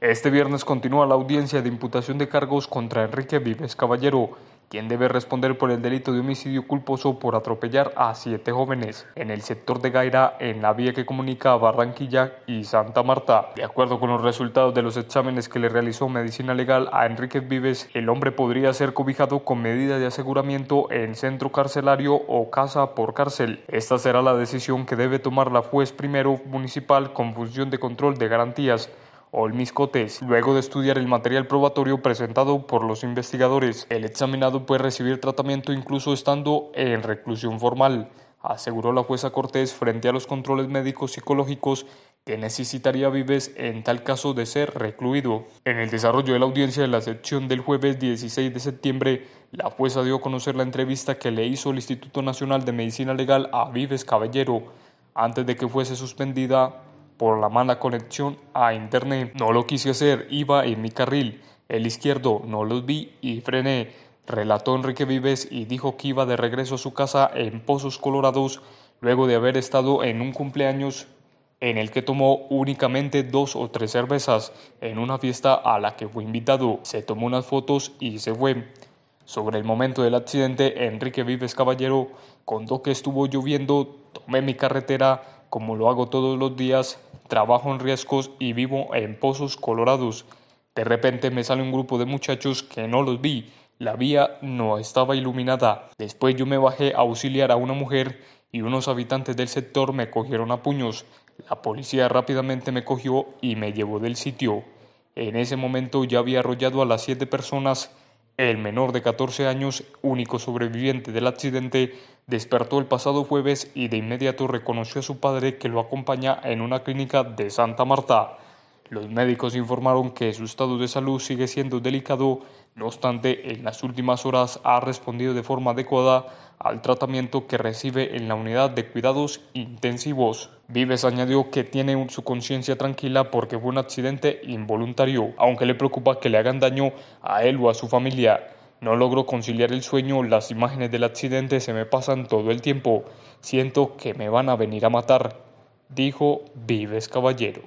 Este viernes continúa la audiencia de imputación de cargos contra Enrique Vives Caballero, quien debe responder por el delito de homicidio culposo por atropellar a siete jóvenes en el sector de Gaira, en la vía que comunica Barranquilla y Santa Marta. De acuerdo con los resultados de los exámenes que le realizó Medicina Legal a Enrique Vives, el hombre podría ser cobijado con medida de aseguramiento en centro carcelario o casa por cárcel. Esta será la decisión que debe tomar la juez primero municipal con función de control de garantías Olmiscotes. Luego de estudiar el material probatorio presentado por los investigadores, el examinado puede recibir tratamiento incluso estando en reclusión formal, aseguró la jueza Cortés frente a los controles médicos psicológicos que necesitaría Vives en tal caso de ser recluido. En el desarrollo de la audiencia de la sección del jueves 16 de septiembre, la jueza dio a conocer la entrevista que le hizo el Instituto Nacional de Medicina Legal a Vives Caballero antes de que fuese suspendida por la mala conexión a internet. No lo quise hacer, iba en mi carril, el izquierdo, no los vi y frené. Relató Enrique Vives y dijo que iba de regreso a su casa en Pozos Colorados luego de haber estado en un cumpleaños en el que tomó únicamente dos o tres cervezas en una fiesta a la que fue invitado. Se tomó unas fotos y se fue. Sobre el momento del accidente, Enrique Vives Caballero contó que estuvo lloviendo, tomé mi carretera como lo hago todos los días, trabajo en riesgos y vivo en pozos colorados. De repente me sale un grupo de muchachos que no los vi, la vía no estaba iluminada. Después yo me bajé a auxiliar a una mujer y unos habitantes del sector me cogieron a puños. La policía rápidamente me cogió y me llevó del sitio. En ese momento ya había arrollado a las siete personas el menor de 14 años, único sobreviviente del accidente, despertó el pasado jueves y de inmediato reconoció a su padre que lo acompaña en una clínica de Santa Marta. Los médicos informaron que su estado de salud sigue siendo delicado no obstante, en las últimas horas ha respondido de forma adecuada al tratamiento que recibe en la unidad de cuidados intensivos. Vives añadió que tiene su conciencia tranquila porque fue un accidente involuntario, aunque le preocupa que le hagan daño a él o a su familia. No logro conciliar el sueño, las imágenes del accidente se me pasan todo el tiempo. Siento que me van a venir a matar, dijo Vives Caballero.